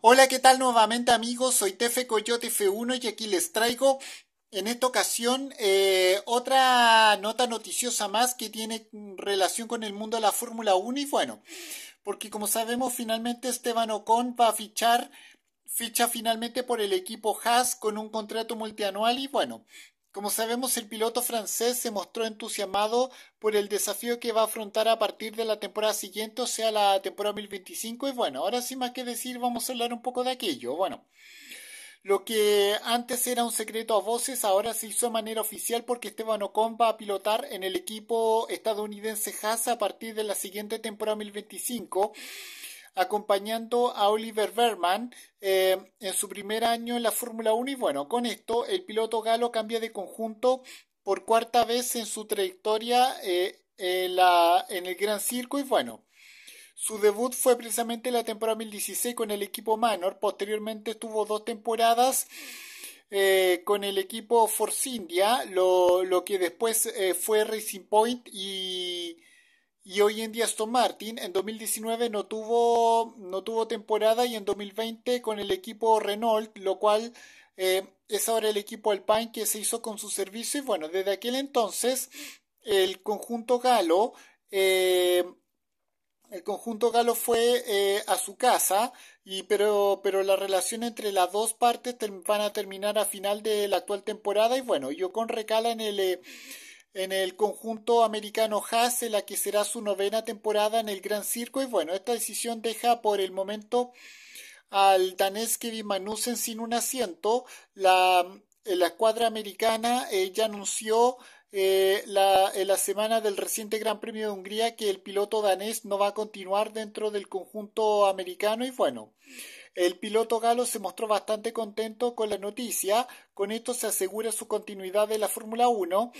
Hola, ¿qué tal nuevamente amigos? Soy Tefe Coyote F1 y aquí les traigo en esta ocasión eh, otra nota noticiosa más que tiene relación con el mundo de la Fórmula 1 y bueno, porque como sabemos finalmente Esteban Ocon va a fichar, ficha finalmente por el equipo Haas con un contrato multianual y bueno, como sabemos, el piloto francés se mostró entusiasmado por el desafío que va a afrontar a partir de la temporada siguiente, o sea, la temporada 2025. Y bueno, ahora sin más que decir, vamos a hablar un poco de aquello. Bueno, lo que antes era un secreto a voces, ahora se hizo de manera oficial porque Esteban Ocon va a pilotar en el equipo estadounidense Haas a partir de la siguiente temporada 2025 acompañando a Oliver Berman eh, en su primer año en la Fórmula 1 y bueno, con esto el piloto galo cambia de conjunto por cuarta vez en su trayectoria eh, en, el Gran Circo y bueno. Su debut fue precisamente la temporada 2016 con el equipo Manor. Posteriormente estuvo dos temporadas eh, con el equipo Force India, lo, que después fue Racing Point y y hoy en día Aston Martin en 2019 no tuvo, no tuvo temporada y en 2020 con el equipo Renault, lo cual eh, es ahora el equipo Alpine que se hizo con su servicio. Y bueno, desde aquel entonces el conjunto galo, eh, el conjunto galo fue eh, a su casa, y, pero, pero la relación entre las dos partes van a terminar a final de la actual temporada. Y bueno, yo con recala en el en el conjunto americano Haas, en la que será su novena temporada en el Gran Circo. Y bueno, esta decisión deja por el momento al danés Kevin Magnussen sin un asiento. La, la escuadra americana ella eh, ya anunció eh, la, en la semana del reciente Gran Premio de Hungría que el piloto danés no va a continuar dentro del conjunto americano. Y bueno. El piloto galo se mostró bastante contento con la noticia, con esto se asegura su continuidad de la Fórmula 1,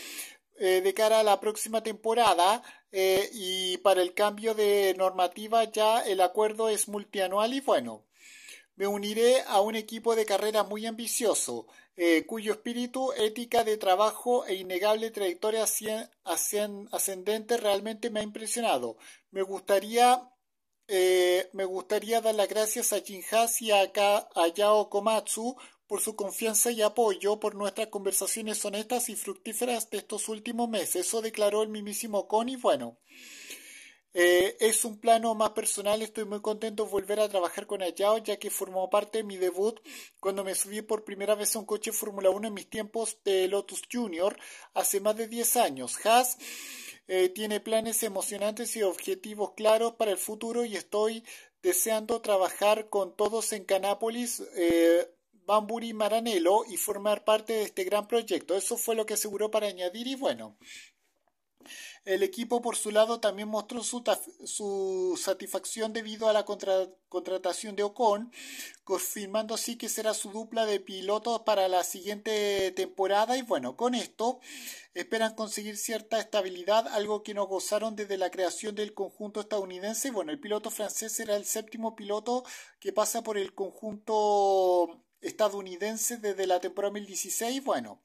eh, de cara a la próxima temporada eh, y para el cambio de normativa ya el acuerdo es multianual y bueno, me uniré a un equipo de carrera muy ambicioso, eh, cuyo espíritu, ética de trabajo e innegable trayectoria ascendente realmente me ha impresionado. Me gustaría, me gustaría dar las gracias a Jin y a, a Yao Komatsu por su confianza y apoyo por nuestras conversaciones honestas y fructíferas de estos últimos meses. Eso declaró el mismísimo Connie. Bueno, eh, es un plano más personal. Estoy muy contento de volver a trabajar con Ayao, ya que formó parte de mi debut cuando me subí por primera vez a un coche Fórmula 1 en mis tiempos de Lotus Junior hace más de 10 años. Haas. Eh, tiene planes emocionantes y objetivos claros para el futuro y estoy deseando trabajar con todos en Canápolis. Eh, Bamburi Maranello y formar parte de este gran proyecto. Eso fue lo que aseguró para añadir y bueno. El equipo, por su lado, también mostró su, satisfacción debido a la contratación de Ocon, confirmando así que será su dupla de pilotos para la siguiente temporada. Y bueno, con esto esperan conseguir cierta estabilidad, algo que no gozaron desde la creación del conjunto estadounidense. Bueno, el piloto francés será el séptimo piloto que pasa por el conjunto estadounidense desde la temporada 2016, bueno,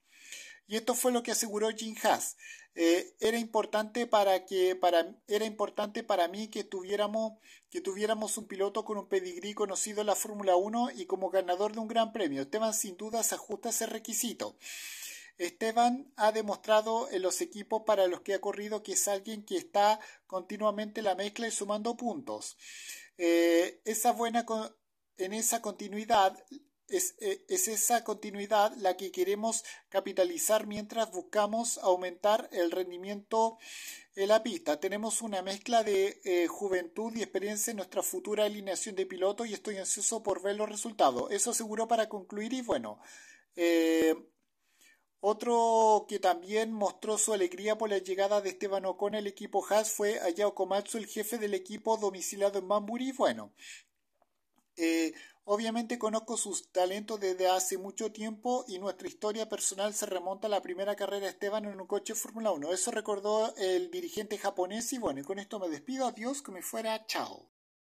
y esto fue lo que aseguró Jim Haas. Eh, era importante para que para era importante para mí que tuviéramos que tuviéramos un piloto con un pedigrí conocido en la Fórmula 1 y como ganador de un gran premio. Esteban sin duda se ajusta a ese requisito. Esteban ha demostrado en los equipos para los que ha corrido que es alguien que está continuamente la mezcla y sumando puntos. Eh, esa buena en esa continuidad eh, es, esa continuidad la que queremos capitalizar mientras buscamos aumentar el rendimiento en la pista. Tenemos una mezcla de eh, juventud y experiencia en nuestra futura alineación de piloto y estoy ansioso por ver los resultados. Eso seguro para concluir y bueno. Eh, otro que también mostró su alegría por la llegada de Esteban Ocon al equipo Haas fue Ayao Komatsu, el jefe del equipo domiciliado en Bamburi. Bueno, Obviamente conozco sus talentos desde hace mucho tiempo y nuestra historia personal se remonta a la primera carrera de Esteban en un coche Fórmula 1. Eso recordó el dirigente japonés y bueno, con esto me despido. Adiós, que me fuera. Chao.